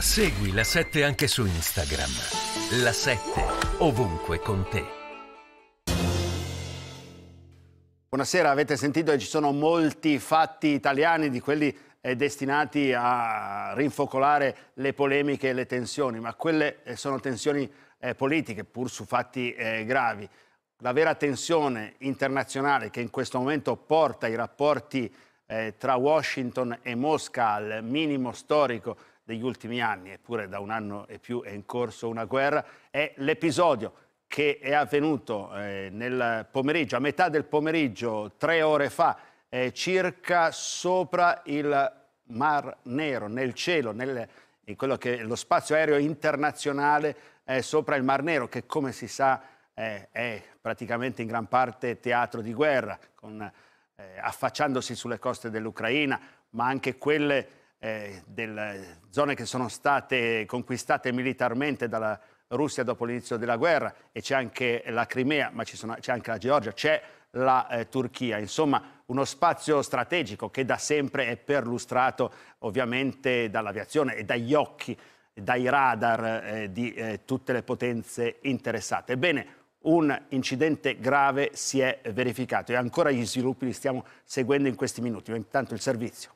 Segui la 7 anche su Instagram. La 7 ovunque con te. Buonasera, avete sentito che ci sono molti fatti italiani di quelli eh, destinati a rinfocolare le polemiche e le tensioni, ma quelle eh, sono tensioni eh, politiche, pur su fatti eh, gravi. La vera tensione internazionale che in questo momento porta i rapporti eh, tra Washington e Mosca al minimo storico degli ultimi anni, eppure da un anno e più è in corso una guerra, è l'episodio che è avvenuto eh, nel pomeriggio, a metà del pomeriggio, tre ore fa, eh, circa sopra il Mar Nero, nel cielo, nel, in quello che è lo spazio aereo internazionale eh, sopra il Mar Nero, che come si sa eh, è praticamente in gran parte teatro di guerra, con, eh, affacciandosi sulle coste dell'Ucraina, ma anche quelle eh, delle zone che sono state conquistate militarmente dalla Russia dopo l'inizio della guerra e c'è anche la Crimea, ma c'è anche la Georgia, c'è la eh, Turchia. Insomma, uno spazio strategico che da sempre è perlustrato ovviamente dall'aviazione e dagli occhi, dai radar eh, di eh, tutte le potenze interessate. Ebbene, un incidente grave si è verificato e ancora gli sviluppi li stiamo seguendo in questi minuti, ma intanto il servizio.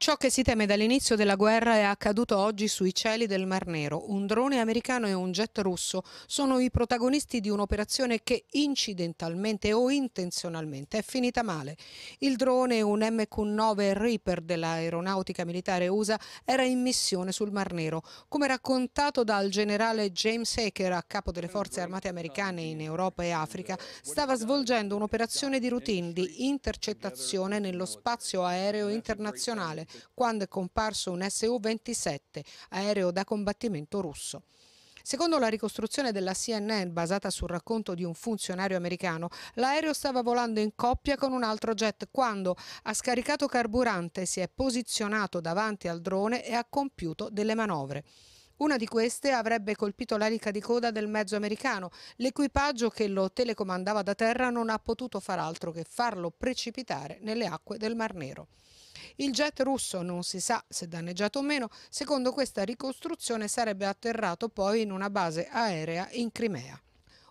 Ciò che si teme dall'inizio della guerra è accaduto oggi sui cieli del Mar Nero. Un drone americano e un jet russo sono i protagonisti di un'operazione che incidentalmente o intenzionalmente è finita male. Il drone, un MQ-9 Reaper dell'aeronautica militare USA, era in missione sul Mar Nero. Come raccontato dal generale James Hacker, a capo delle forze armate americane in Europa e Africa, stava svolgendo un'operazione di routine di intercettazione nello spazio aereo internazionale quando è comparso un Su-27, aereo da combattimento russo. Secondo la ricostruzione della CNN basata sul racconto di un funzionario americano, l'aereo stava volando in coppia con un altro jet quando ha scaricato carburante, si è posizionato davanti al drone e ha compiuto delle manovre. Una di queste avrebbe colpito l'elica di coda del mezzo americano. L'equipaggio che lo telecomandava da terra non ha potuto far altro che farlo precipitare nelle acque del Mar Nero. Il jet russo non si sa se danneggiato o meno, secondo questa ricostruzione sarebbe atterrato poi in una base aerea in Crimea.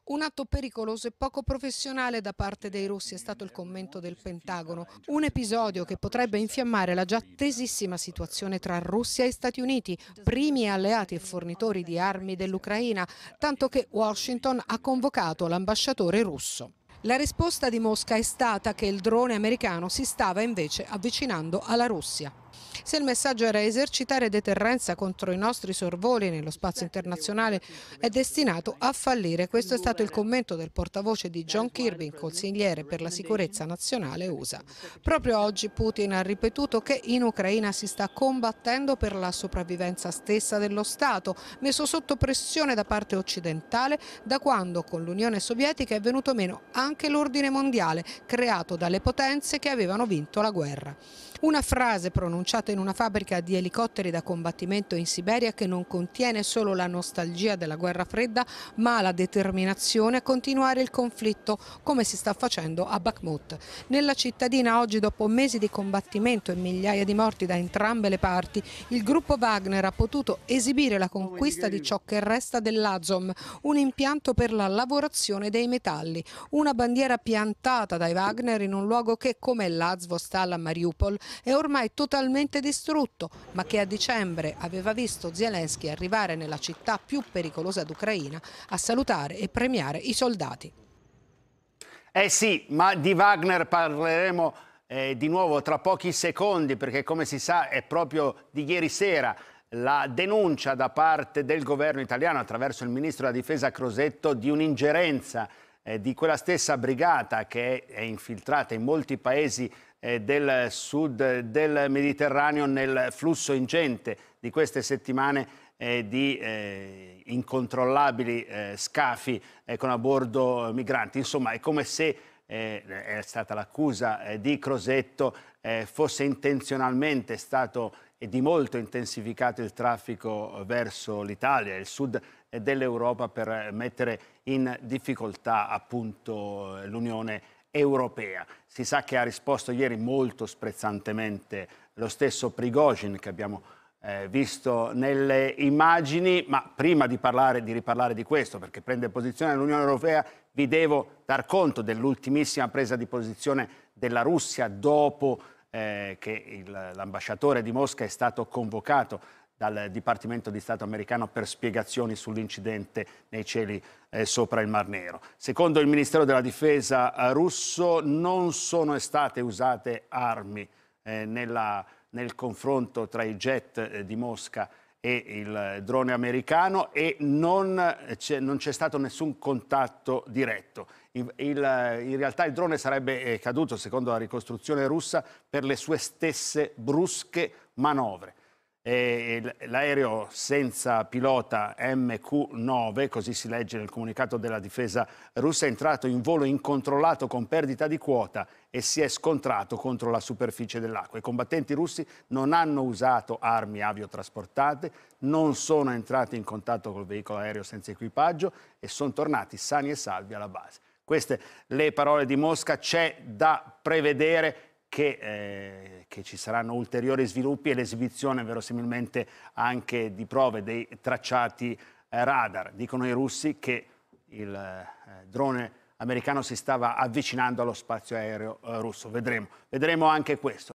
Un atto pericoloso e poco professionale da parte dei russi è stato il commento del Pentagono, un episodio che potrebbe infiammare la già tesissima situazione tra Russia e Stati Uniti, primi alleati e fornitori di armi dell'Ucraina, tanto che Washington ha convocato l'ambasciatore russo. La risposta di Mosca è stata che il drone americano si stava invece avvicinando alla Russia. Se il messaggio era esercitare deterrenza contro i nostri sorvoli nello spazio internazionale è destinato a fallire. Questo è stato il commento del portavoce di John Kirby, consigliere per la sicurezza nazionale USA. Proprio oggi Putin ha ripetuto che in Ucraina si sta combattendo per la sopravvivenza stessa dello Stato, messo sotto pressione da parte occidentale da quando con l'Unione Sovietica è venuto meno anche l'ordine mondiale creato dalle potenze che avevano vinto la guerra. Una frase pronunciata in una fabbrica di elicotteri da combattimento in Siberia che non contiene solo la nostalgia della guerra fredda ma la determinazione a continuare il conflitto come si sta facendo a Bakhmut. Nella cittadina oggi dopo mesi di combattimento e migliaia di morti da entrambe le parti il gruppo Wagner ha potuto esibire la conquista di ciò che resta dell'Azom, un impianto per la lavorazione dei metalli, una bandiera piantata dai Wagner in un luogo che come l'Azvostal a Mariupol è ormai totalmente distrutto, ma che a dicembre aveva visto Zelensky arrivare nella città più pericolosa d'Ucraina a salutare e premiare i soldati. Eh sì, ma di Wagner parleremo eh, di nuovo tra pochi secondi, perché come si sa è proprio di ieri sera la denuncia da parte del governo italiano attraverso il ministro della difesa Crosetto di un'ingerenza eh, di quella stessa brigata che è infiltrata in molti paesi eh, del sud del Mediterraneo nel flusso ingente di queste settimane eh, di eh, incontrollabili eh, scafi eh, con a bordo migranti. Insomma, è come se eh, è stata l'accusa eh, di Crosetto fosse intenzionalmente stato e di molto intensificato il traffico verso l'Italia, il sud eh, dell'Europa per eh, mettere in difficoltà appunto eh, l'Unione Europea. Si sa che ha risposto ieri molto sprezzantemente lo stesso Prigozhin che abbiamo eh, visto nelle immagini, ma prima di, parlare, di riparlare di questo, perché prende posizione l'Unione Europea, vi devo dar conto dell'ultimissima presa di posizione della Russia dopo eh, che l'ambasciatore di Mosca è stato convocato dal Dipartimento di Stato americano per spiegazioni sull'incidente nei cieli eh, sopra il Mar Nero. Secondo il Ministero della Difesa eh, russo non sono state usate armi eh, nella, nel confronto tra i jet eh, di Mosca e il drone americano e non eh, c'è, stato nessun contatto diretto. Il, il, eh, in realtà il drone sarebbe caduto, secondo la ricostruzione russa, per le sue stesse brusche manovre l'aereo senza pilota MQ-9, così si legge nel comunicato della difesa russa, è entrato in volo incontrollato con perdita di quota e si è scontrato contro la superficie dell'acqua. I combattenti russi non hanno usato armi aviotrasportate, non sono entrati in contatto col veicolo aereo senza equipaggio e sono tornati sani e salvi alla base. Queste le parole di Mosca, c'è da prevedere che, eh, che, ci saranno ulteriori sviluppi e l'esibizione verosimilmente anche di prove dei tracciati eh, radar. Dicono i russi che il eh, drone americano si stava avvicinando allo spazio aereo eh, russo. Vedremo. Vedremo anche questo.